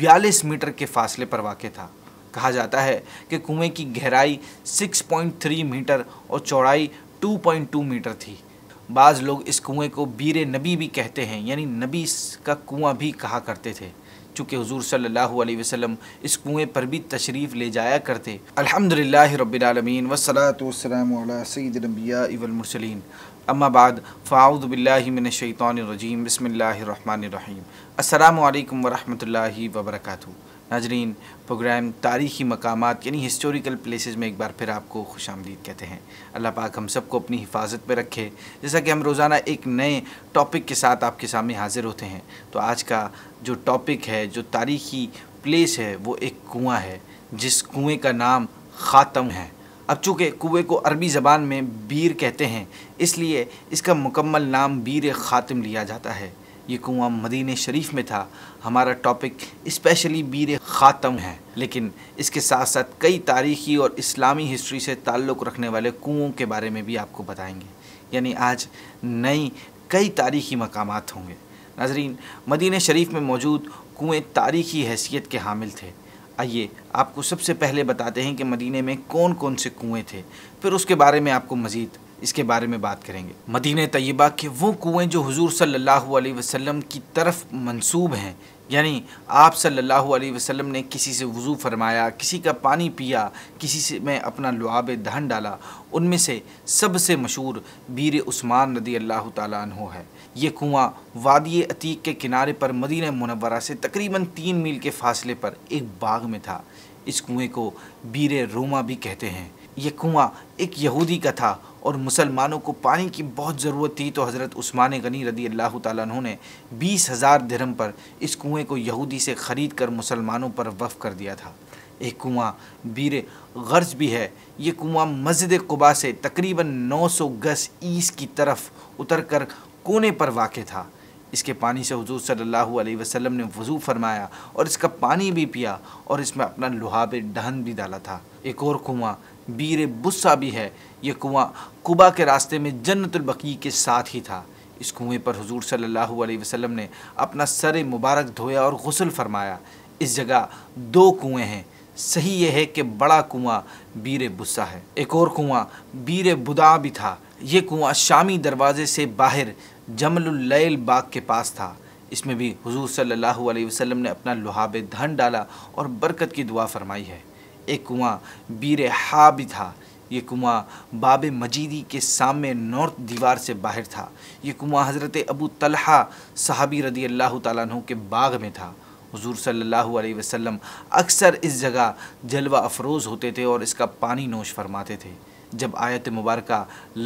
बयालीस मीटर के फासले पर वाक़ था कहा जाता है कि कुएं की गहराई 6.3 मीटर और चौड़ाई 2.2 मीटर थी बाज़ लोग इस कुएं को बीर नबी भी कहते हैं यानी नबी का कुआं भी कहा करते थे चूँकि हजूर सल्लल्लाहु अलैहि वसल्लम इस कुएं पर भी तशरीफ़ ले जाया करते अलहमदिल्ला रबालमीन अम्माबाद फ़ाउद बिल्लामिनशैतरजीम बसमीम अल्लाम वरहि वबरक नाजरीन प्रोग्राम तारीख़ी मकाम यानी हिस्टोरिकल प्लेसेस में एक बार फिर आपको खुश आमदीद कहते हैं अल्लाह पाक हम सबको अपनी हिफाजत पर रखे जैसा कि हम रोज़ाना एक नए टॉपिक के साथ आपके सामने हाज़िर होते हैं तो आज का जो टॉपिक है जो तारीख़ी प्लेस है वो एक कुआँ है जिस कुएँ का नाम ख़ातम है अब चूँकि कुएँ को अरबी ज़बान में बीर कहते हैं इसलिए इसका मुकम्मल नाम बीर ख़ातिम लिया जाता है ये कुआँ मदीन शरीफ में था हमारा टॉपिक इस्पेशली बीर ख़ातम है लेकिन इसके साथ साथ कई तारीखी और इस्लामी हिस्ट्री से ताल्लुक़ रखने वाले कुओं के बारे में भी आपको बताएंगे यानी आज नई कई तारीखी मकाम होंगे नाजरीन मदीन शरीफ में मौजूद कुएँ तारीखी हैसियत के हामिल थे आइए आपको सबसे पहले बताते हैं कि मदीने में कौन कौन से कुएँ थे फिर उसके बारे में आपको मज़ीद इसके बारे में बात करेंगे मदीने तय्यबा के वो कुएँ जो हजूर सल्ला अलैहि की तरफ मनसूब हैं यानी आप सल्लल्लाहु अलैहि वसल्लम ने किसी से वज़ू फरमाया किसी का पानी पिया किसी से में अपना लुआब दहन डाला उनमें से सबसे मशहूर बीर उस्मान रदी अल्लाह तु है ये कुआं वादी अतीक के किनारे पर मदीन मनवरा से तकरीबन तीन मील के फासले पर एक बाग में था इस कुएं को बीर रोमा भी कहते हैं ये कुआँ एक यहूदी का था और मुसलमानों को पानी की बहुत ज़रूरत थी तो हज़रत उस्मान गनी रदी अल्लाह तु ने बीस हज़ार धर्म पर इस कुएं को यहूदी से ख़रीद कर मुसलमानों पर वफ़ कर दिया था एक कुआँ बीर गर्ज भी है ये कुआँ मस्जिद कुबा से तकरीबन 900 गज ईस की तरफ उतर कर कोने पर वाक़ था इसके पानी से हजूर सल्लल्लाहु अलैहि वसल्लम ने वज़ू फरमाया और इसका पानी भी पिया और इसमें अपना लुहाब डहन भी डाला था एक और कुआँ बीर बुस्सा भी है यह कुआँ कुबा के रास्ते में जन्नतुलबकी के साथ ही था इस कुएँ पर हजूर सल्लल्लाहु अलैहि वसल्लम ने अपना सर मुबारक धोया और गसल फरमाया इस जगह दो कुएँ हैं सही यह है कि बड़ा कुआँ बीर बुस्सा है एक और कुआँ बीर बुदा भी था यह कुआँ शामी दरवाजे से बाहर जमलुल्लैल बाग के पास था इसमें भी हुजूर सल्लल्लाहु अलैहि वसल्लम ने अपना लुहाब धन डाला और बरकत की दुआ फरमाई है एक कुआँ बीर हा भी था ये कुआं बाब मजीदी के सामने नॉर्थ दीवार से बाहर था ये कुआं हज़रत अबू तलहा साहबी रदी अल्लाह तु के बाग में था हुजूर सल्लल्लाहु अलैहि वसल्लम अक्सर इस जगह जलवा अफरोज़ होते थे और इसका पानी नोश फरमाते थे जब आयत मुबारक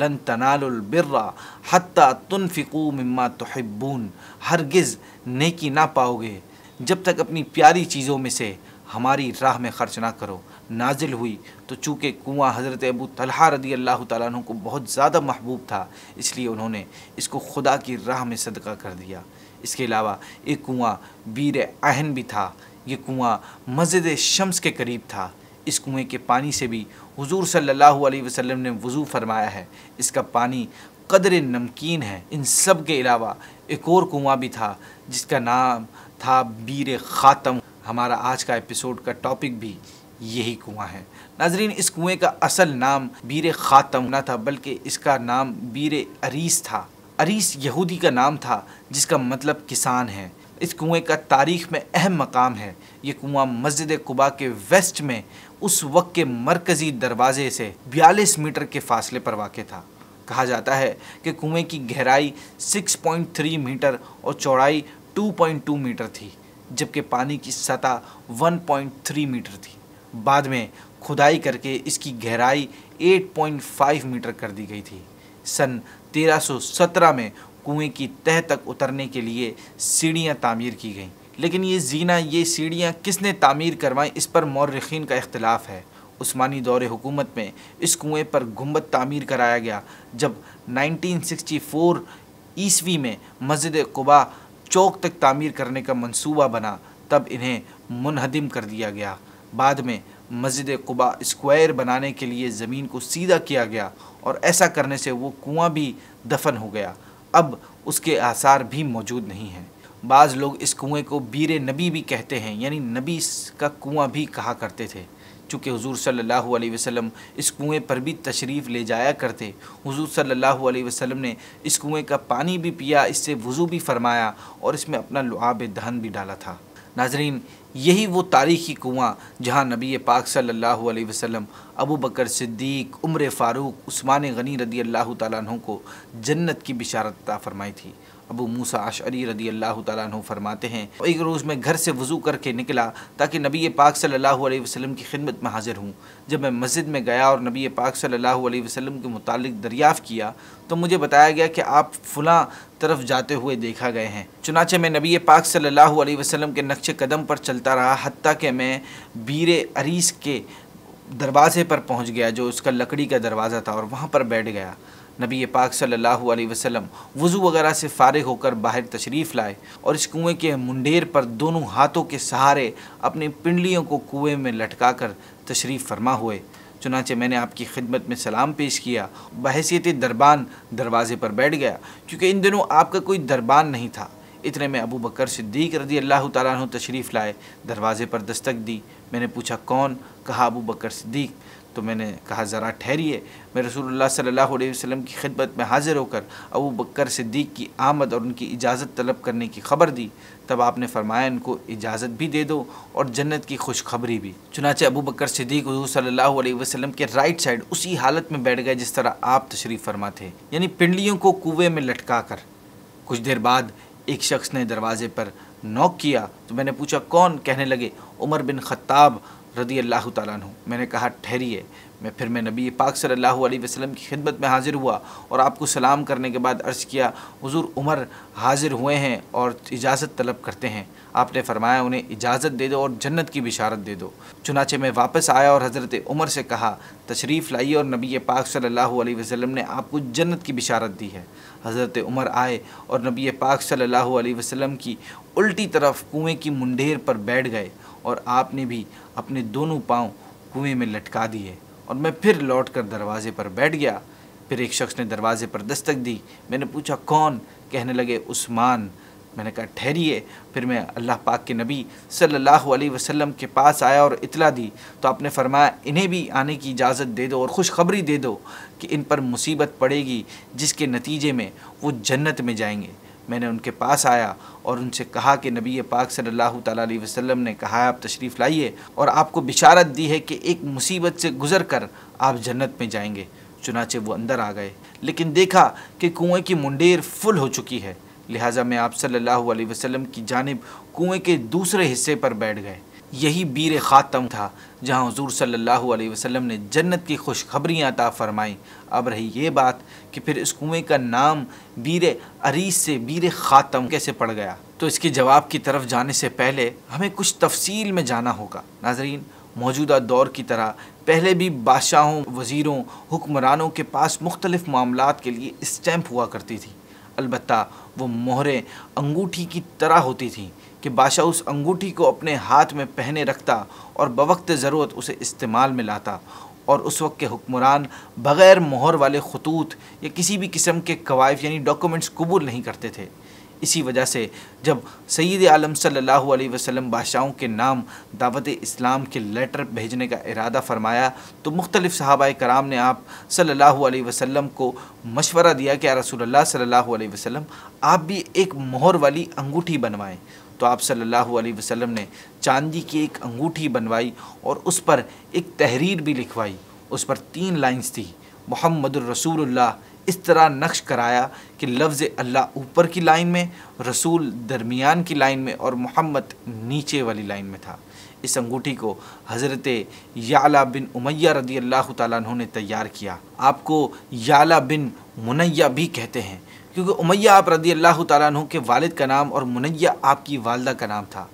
लन तनालबिर्रा हत तुनफ़िकू मम्मा तोहबून हरगिज़ नेकी ना पाओगे जब तक अपनी प्यारी चीज़ों में से हमारी राह में ख़र्च ना करो नाजिल हुई तो चूँकि कुआँ हज़रत अबू तलहा रदी अल्लाह तु को बहुत ज़्यादा महबूब था इसलिए उन्होंने इसको खुदा की राह में सदका कर दिया इसके अलावा एक कुआँ बीर आहन भी था ये कुआँ मस्जिद शम्स के करीब था इस कुएँ के पानी से भी हुजूर सल्लल्लाहु अलैहि वसल्लम ने वज़ू फरमाया है इसका पानी कदर नमकीन है इन सब के अलावा एक और कुआँ भी था जिसका नाम था बीर ख़ातम हमारा आज का एपिसोड का टॉपिक भी यही कुआँ है नाजरीन इस कुएँ का असल नाम बीर ख़ातम ना था बल्कि इसका नाम बीर अरीस था अरीस यहूदी का नाम था जिसका मतलब किसान है इस कुएँ का तारीख में अहम मकाम है ये कुआँ मस्जिद कुबा के वेस्ट में उस वक्त के मरकज़ी दरवाजे से बयालीस मीटर के फासले पर वाक़ था कहा जाता है कि कुएँ की गहराई 6.3 मीटर और चौड़ाई 2.2 मीटर थी जबकि पानी की सतह 1.3 मीटर थी बाद में खुदाई करके इसकी गहराई 8.5 मीटर कर दी गई थी सन 1317 में कुएं की तह तक उतरने के लिए सीढ़ियाँ तामीर की गईं लेकिन ये जीना ये सीढ़ियाँ किसने तामीर करवाएं इस पर मौरखीन का अख्तिलाफ़ है उस्मानी दौर हुकूमत में इस कुएं पर गुम्बद तामीर कराया गया जब 1964 ईस्वी में मस्जिद कुबा चौक तक तामीर करने का मंसूबा बना तब इन्हें मुनहदम कर दिया गया बाद में मस्जिद कुबा स्क्वायर बनाने के लिए ज़मीन को सीधा किया गया और ऐसा करने से वो कुआं भी दफन हो गया अब उसके आसार भी मौजूद नहीं हैं बाज़ लोग इस कुएँ को बीर नबी भी कहते हैं यानी नबी का कुआँ भी कहा करते थे चूँकि हुजूर सल्लल्लाहु अलैहि वसल्लम इस कुएँ पर भी तशरीफ़ ले जाया करते हुजूर सल्लल्लाहु अलैहि वसल्लम ने इस कुएँ का पानी भी पिया इससे वज़ू भी फरमाया और इसमें अपना लुआब दहन भी डाला था नाजरीन यही वो तारीख़ी कुआँ जहाँ नबी पाक सल्लल्लाहु अलैहि वसल्लम अबू बकर सिद्दीक उम्र फ़ारूक उस्मान गनी रदी अल्लाह तु को जन्नत की बिशारत फ़रमाई थी अबू मूसा अशरी रदी अल्लाह तु फरमाते हैं एक रोज़ मैं घर से वज़ू करके निकला ताकि नबी पाक सल्ला वसलम की खिदमत में हाज़िर हूँ जब मैं मस्जिद में गया और नबी पाक सल्ला वसलम के मुतालिक दरियाफ़ किया तो मुझे बताया गया कि आप फलां तरफ जाते हुए देखा गए हैं चुनाचे मैं नबी पाक सल्ला वसलम के नक्श कदम पर चलता रहा हती कि मैं बीर अरीस के दरवाज़े पर पहुँच गया जो उसका लकड़ी का दरवाज़ा था और वहाँ पर बैठ गया नबी पाक सल्लल्लाहु अलैहि वसल्लम वज़ू वगैरह से फारग होकर बाहर तशरीफ़ लाए और इस कुएँ के मुंडेर पर दोनों हाथों के सहारे अपनी पिंडलियों को कुएँ में लटका कर तशरीफ़ फरमा हुए चुनाचे मैंने आपकी खिदमत में सलाम पेश किया बहसीत दरबान दरवाज़े पर बैठ गया क्योंकि इन दिनों आपका कोई दरबान नहीं था इतने में अबू बकर सिद्दीक रदी अल्लाह तशरीफ़ लाए दरवाज़े पर दस्तक दी मैंने पूछा कौन कहा अबू बकर सिद्दीक तो मैंने कहा ज़रा ठहरिए मैं रसूल सल्ला वसलम की खिदमत में हाज़िर होकर अबू बकर सिद्दीक की आमद और उनकी इजाज़त तलब करने की खबर दी तब आपने फ़रमाया इनको इजाज़त भी दे दो और जन्नत की खुशखबरी भी चुनाचे अबू बकर सिद्दीक हजू सल्ला वसलम के राइट साइड उसी हालत में बैठ गए जिस तरह आप तशरीफ़ फरमा थे यानी पिंडलियों को कुएँ में लटका कर कुछ देर बाद एक शख्स ने दरवाज़े पर नौक किया तो मैंने पूछा कौन कहने लगे उमर बिन खत्ताब रदी अल्लाह तु मैंने कहा ठहरिए मैं फिर मैं नबी पाक सल्लल्लाहु अलैहि वसल्लम की खिदमत में हाज़िर हुआ और आपको सलाम करने के बाद अर्ज़ किया हुजूर उमर हाज़िर हुए हैं और इजाज़त तलब करते हैं आपने फरमाया उन्हें इजाज़त दे दो और जन्नत की बिशारत दे दो चुनाचे मैं वापस आया और हज़रत उमर से कहा तशरीफ़ लाइए और नबी पाक सल्लल्लाहु अलैहि वसल्लम ने आपको जन्नत की बिशारत दी है हज़रत उमर आए और नबी पाक सल्लल्लाहु अलैहि वसल्लम की उल्टी तरफ कुएँ की मुंडेर पर बैठ गए और आपने भी अपने दोनों पाँव कुएं में लटका दिए और मैं फिर लौट कर दरवाजे पर बैठ गया फिर एक शख्स ने दरवाजे पर दस्तक दी मैंने पूछा कौन कहने लगे उस्मान मैंने कहा ठहरिए फिर मैं अल्लाह पाक के नबी सल्लल्लाहु अलैहि वसल्लम के पास आया और इतला दी तो आपने फरमाया इन्हें भी आने की इजाज़त दे दो और खुशखबरी दे दो कि इन पर मुसीबत पड़ेगी जिसके नतीजे में वो जन्नत में जाएंगे मैंने उनके पास आया और उनसे कहा कि नबी पाक सल्लल्लाहु अलैहि वसल्लम ने कहा आप तशरीफ़ लाइए और आपको बिशारत दी है कि एक मुसीबत से गुज़र कर आप जन्नत में जाएंगे चुनाचे वो अंदर आ गए लेकिन देखा कि कुएँ की मुंडेर फुल हो चुकी है लिहाजा मैं आप सल्लल्लाहु अलैहि वसल्लम की जानब कुएँ के दूसरे हिस्से पर बैठ गए यही बीर ख़ातम था जहाँ हजूर सल्लल्लाहु अलैहि वसल्लम ने जन्नत की खुशखबरियाँ अता फ़रमाईं अब रही ये बात कि फिर इस कुएँ का नाम बीर अरीस से बीर ख़ातम कैसे पड़ गया तो इसके जवाब की तरफ जाने से पहले हमें कुछ तफसील में जाना होगा नाजरीन मौजूदा दौर की तरह पहले भी बादशाहों वज़ीरों हुक्मरानों के पास मुख्तलिफ़ मामला के लिए स्टैम्प हुआ करती थी अलबत् वो मोहरें अंगूठी की तरह होती थी कि बादशाह उस अंगूठी को अपने हाथ में पहने रखता और बवक्त ज़रूरत उसे इस्तेमाल में लाता और उस वक्त के हुक्मरान बग़ैर मोहर वाले खतूत या किसी भी किस्म के कवायफ यानी डॉक्यूमेंट्स कबूल नहीं करते थे इसी वजह से जब सैद आलम सल्लल्लाहु अलैहि वसल्लम बादशाहों के नाम दावत इस्लाम के लेटर भेजने का इरादा फरमाया तो मुख्तलिफ़ सहाबा कराम ने आप सल्लल्लाहु अलैहि वसल्लम को मशवरा दिया कि रसूलुल्लाह सल्लल्लाहु अलैहि वसल्लम आप भी एक मोहर वाली अंगूठी बनवाएँ तो आप सल्लल्लाहु अलैहि वसल्लम ने चांदी की एक अंगूठी बनवाई और उस पर एक तहरीर भी लिखवाई उस पर तीन लाइंस थी मोहम्मद रसूलुल्लाह इस तरह नक्श कराया कि लफ्ज़ अल्लाह ऊपर की लाइन में रसूल दरमियान की लाइन में और मोहम्मद नीचे वाली लाइन में था इस अंगूठी को हज़रत याला बिन उमैया रदी अल्लाह तु ने तैयार किया आपको याला बिन मुनैया भी कहते हैं क्योंकि उमैया आप रदी अल्लाह तु के वालिद का नाम और मुनैया आपकी वालदा का नाम था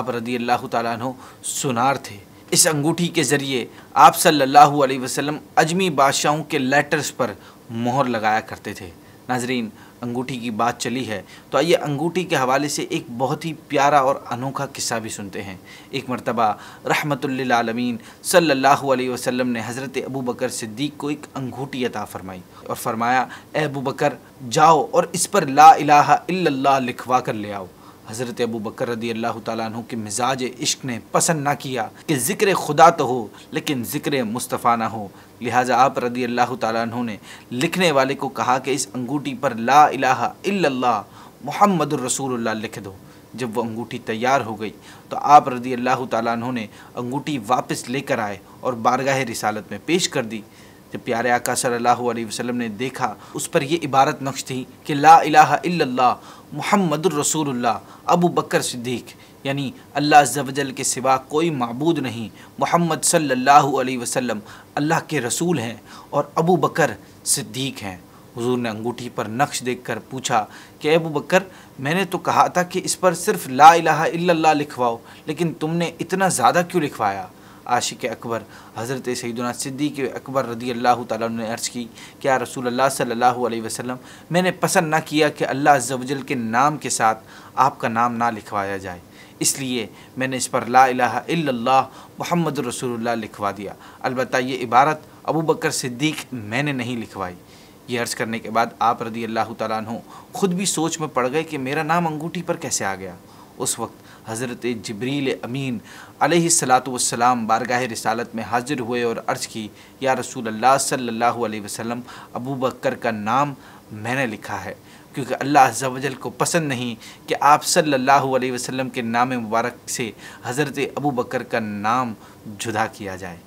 आप रदी अल्लाह तु सुनार थे इस अंगूठी के ज़रिए आप सल्लल्लाहु अलैहि वसल्लम अजमी बादशाहों के लेटर्स पर मोहर लगाया करते थे नाजरीन अंगूठी की बात चली है तो आइए अंगूठी के हवाले से एक बहुत ही प्यारा और अनोखा किस्सा भी सुनते हैं एक मरतबा रहमतुल्लामीन सल्लल्लाहु अलैहि वसल्लम ने हज़रत अबू बकर सिद्दीक को एक अंगूठी अता फ़रमाई और फ़रमाया अबू बकर जाओ और इस पर ला इलाहा इल्लल्लाह लिखवा कर ले आओ हज़रत अबू बकर रदी अल्लाह तु के मिजाज इश्क ने पसंद ना किया कि ज़िक्र खुदा तो हो लेकिन ज़िक्र मुस्तफ़ा ना हो लिहाजा आप रदी अल्लाह तु ने लिखने वाले को कहा कि इस अंगूठी पर ला इलाहा इल्लल्लाह मोहम्मद रसूलुल्लाह लिख दो जब वह अंगूठी तैयार हो गई तो आप रदी अल्लाह तु ने अंगूठी वापस लेकर आए और बारगाह रिसालत में पेश कर दी जब प्यारे आका सल्लल्लाहु अलैहि वसल्लम ने देखा उस पर यह इबारत नक्श थी कि ला इल्लल्लाह मोहम्मद रसूलुल्लाह अबू बकर सिद्दीक़ यानी अल्लाह जवजल के सिवा कोई मबूद नहीं मोहम्मद सल्लल्लाहु अलैहि वसल्लम अल्लाह के रसूल हैं और अबू बकर सिद्दीक़ हैं हुजूर ने अंगूठी पर नक्श कर पूछा कि अबू बकर मैंने तो कहा था कि इस पर सिर्फ़ ला इलाहा इल्लल्लाह लिखवाओ लेकिन तुमने इतना ज़्यादा क्यों लिखवाया आशिक अकबर हज़रत सईदना सिद्दीक अकबर रदी अल्लाह ने अर्ज़ की क्या रसूल अल्लाह सल्लल्लाहु वसल्लम मैंने पसंद ना किया कि अल्लाह अज्जवजल के नाम के साथ आपका नाम ना लिखवाया जाए इसलिए मैंने इस पर ला इल्लल्लाह मोहम्मद रसूलुल्लाह लिखवा दिया अलबत् ये इबारत अबू बकर सिद्दीक मैंने नहीं लिखवाई ये अर्ज़ करने के बाद आप रदी अल्लाह तु ख़ुद भी सोच में पड़ गए कि मेरा नाम अंगूठी पर कैसे आ गया उस वक्त हज़रत जबरील अमीन सलाम बारगाह रसालत में हाजिर हुए और अर्ज़ की या रसूल अल्लाह अलैहि वसम अबू बकर का नाम मैंने लिखा है क्योंकि अल्लाह अज्जावजल को पसंद नहीं कि आप सल्लल्लाहु अलैहि वसल्लम के नाम मुबारक से हज़रत अबू बकर का नाम जुदा किया जाए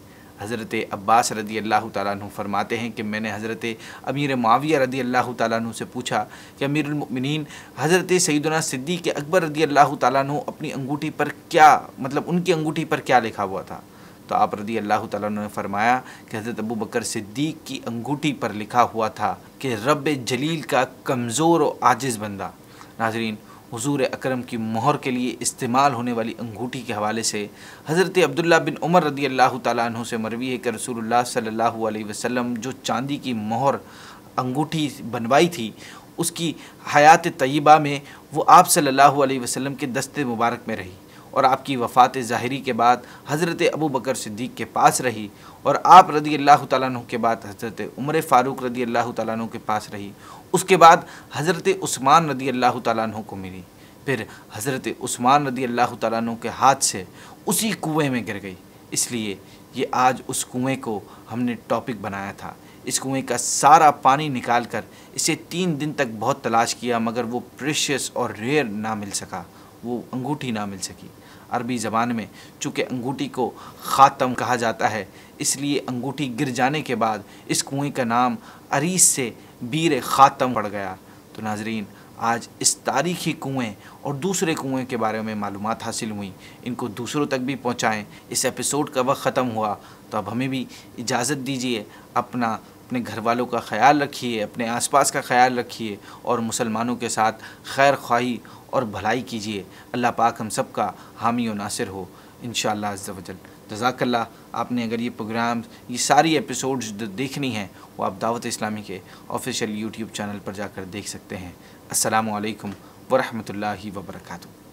हज़रत अब्बास रदी अल्लाह तु फरमाते हैं कि मैंने हज़रत अमीर माविया रदी अल्लाह तु से पूछा कि अमीर अमीरमिन हज़रत सिद्दी के अकबर रदी अल्लाह तु अपनी अंगूठी पर क्या मतलब उनकी अंगूठी पर क्या लिखा हुआ था तो आप रदी अल्लाह तु ने फरमाया कि हज़रत अबू बकर सिद्दीक की अंगूठी पर लिखा हुआ था कि रब जलील का कमज़ोर और आजिज़ बंदा नाजरीन हुजूर अकरम की मोहर के लिए इस्तेमाल होने वाली अंगूठी के हवाले से हज़रत अब्दुल्ला बिन उमर रदी अल्लाह तु से मरवी है कि रसूल सल्ह वसम जो चांदी की मोहर अंगूठी बनवाई थी उसकी हयात तय्यबा में वो आप सल्लल्लाहु अलैहि वसल्लम के दस्ते मुबारक में रही और आपकी वफ़ात ज़ाहरी के बाद हज़रत अबू बकर सिद्दीक के पास रही और आप रदी अल्लाह तु के बाद हज़रत उम्र फ़ारूक रदी अल्लाह तु के पास रही उसके बाद हज़रत उस्मान रदी अल्लाह तु को मिली फिर हज़रत उस्मान रदी अल्लाह तु के हाथ से उसी कुएँ में गिर गई इसलिए ये आज उस कुएँ को हमने टॉपिक बनाया था इस कुएँ का सारा पानी निकाल कर इसे तीन दिन तक बहुत तलाश किया मगर वो प्रेशियस और रेयर ना मिल सका वो अंगूठी ना मिल सकी अरबी ज़बान में चूँकि अंगूठी को ख़ातम कहा जाता है इसलिए अंगूठी गिर जाने के बाद इस कुएँ का नाम अरीस से बीर ख़ातम पड़ गया तो नाजरीन आज इस तारीखी कुएँ और दूसरे कुएँ के बारे में मालूम हासिल हुई इनको दूसरों तक भी पहुँचाएँ इस एपिसोड का वक्त ख़त्म हुआ तो अब हमें भी इजाज़त दीजिए अपना अपने घर वालों का ख्याल रखिए अपने आसपास का ख्याल रखिए और मुसलमानों के साथ खैर ख्वाही और भलाई कीजिए अल्लाह पाक हम सब का हामी और नासिर हो इन शजल जजाकल्ला आपने अगर ये प्रोग्राम ये सारी एपिसोड्स देखनी हैं वो आप दावत इस्लामी के ऑफिशियल यूट्यूब चैनल पर जाकर देख सकते हैं असलकम वरहमल वर्का